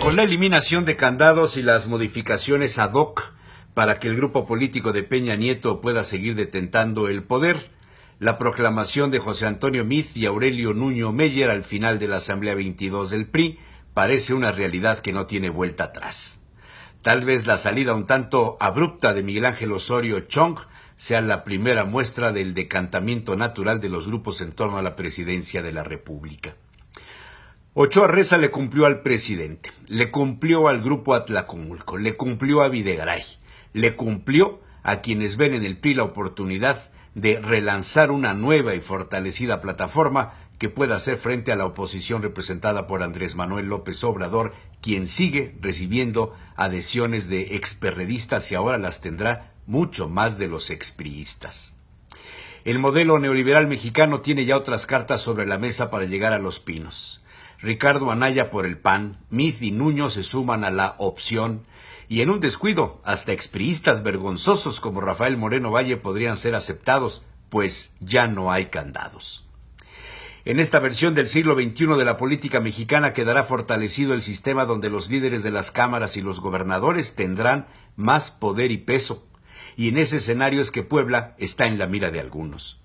Con la eliminación de candados y las modificaciones ad hoc para que el grupo político de Peña Nieto pueda seguir detentando el poder, la proclamación de José Antonio Miz y Aurelio Nuño Meyer al final de la Asamblea 22 del PRI parece una realidad que no tiene vuelta atrás. Tal vez la salida un tanto abrupta de Miguel Ángel Osorio Chong sea la primera muestra del decantamiento natural de los grupos en torno a la presidencia de la República. Ochoa Reza le cumplió al presidente, le cumplió al grupo Atlacomulco, le cumplió a Videgaray, le cumplió a quienes ven en el PRI la oportunidad de relanzar una nueva y fortalecida plataforma que pueda hacer frente a la oposición representada por Andrés Manuel López Obrador, quien sigue recibiendo adhesiones de experredistas y ahora las tendrá mucho más de los expriistas. El modelo neoliberal mexicano tiene ya otras cartas sobre la mesa para llegar a los pinos. Ricardo Anaya por el PAN, Mith y Nuño se suman a la opción y en un descuido, hasta expriistas vergonzosos como Rafael Moreno Valle podrían ser aceptados, pues ya no hay candados. En esta versión del siglo XXI de la política mexicana quedará fortalecido el sistema donde los líderes de las cámaras y los gobernadores tendrán más poder y peso. Y en ese escenario es que Puebla está en la mira de algunos.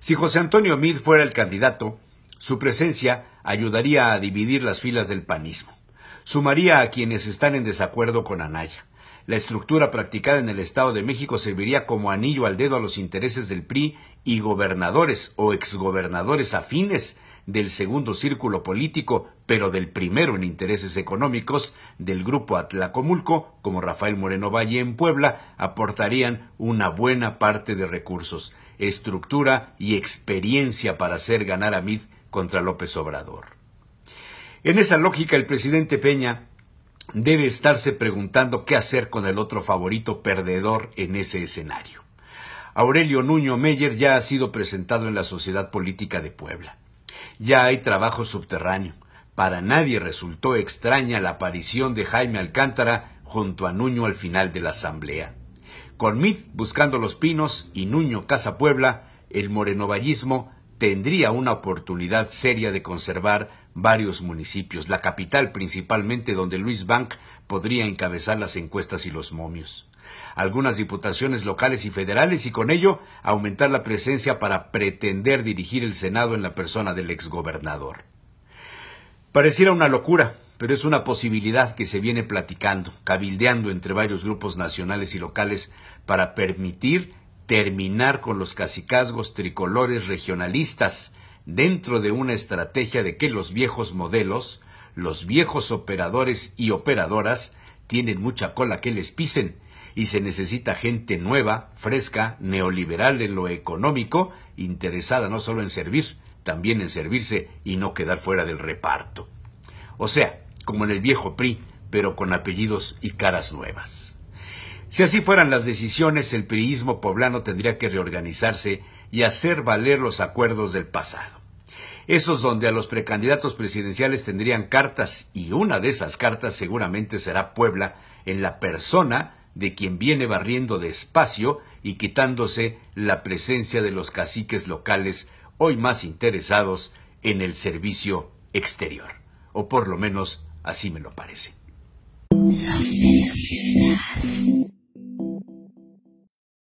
Si José Antonio Mid fuera el candidato, su presencia ayudaría a dividir las filas del panismo. Sumaría a quienes están en desacuerdo con Anaya. La estructura practicada en el Estado de México serviría como anillo al dedo a los intereses del PRI y gobernadores o exgobernadores afines del segundo círculo político, pero del primero en intereses económicos, del grupo Atlacomulco, como Rafael Moreno Valle en Puebla, aportarían una buena parte de recursos, estructura y experiencia para hacer ganar a Mid contra López Obrador. En esa lógica, el presidente Peña debe estarse preguntando qué hacer con el otro favorito perdedor en ese escenario. Aurelio Nuño Meyer ya ha sido presentado en la sociedad política de Puebla. Ya hay trabajo subterráneo. Para nadie resultó extraña la aparición de Jaime Alcántara junto a Nuño al final de la asamblea. Con Mith buscando los pinos y Nuño Casa Puebla, el morenovallismo tendría una oportunidad seria de conservar varios municipios, la capital principalmente, donde Luis Bank podría encabezar las encuestas y los momios. Algunas diputaciones locales y federales y con ello aumentar la presencia para pretender dirigir el Senado en la persona del exgobernador. Pareciera una locura, pero es una posibilidad que se viene platicando, cabildeando entre varios grupos nacionales y locales para permitir terminar con los cacicazgos tricolores regionalistas dentro de una estrategia de que los viejos modelos, los viejos operadores y operadoras tienen mucha cola que les pisen y se necesita gente nueva, fresca, neoliberal en lo económico, interesada no solo en servir, también en servirse y no quedar fuera del reparto. O sea, como en el viejo PRI, pero con apellidos y caras nuevas. Si así fueran las decisiones, el priismo poblano tendría que reorganizarse y hacer valer los acuerdos del pasado. Esos donde a los precandidatos presidenciales tendrían cartas y una de esas cartas seguramente será Puebla en la persona de quien viene barriendo despacio y quitándose la presencia de los caciques locales hoy más interesados en el servicio exterior. O por lo menos así me lo parece.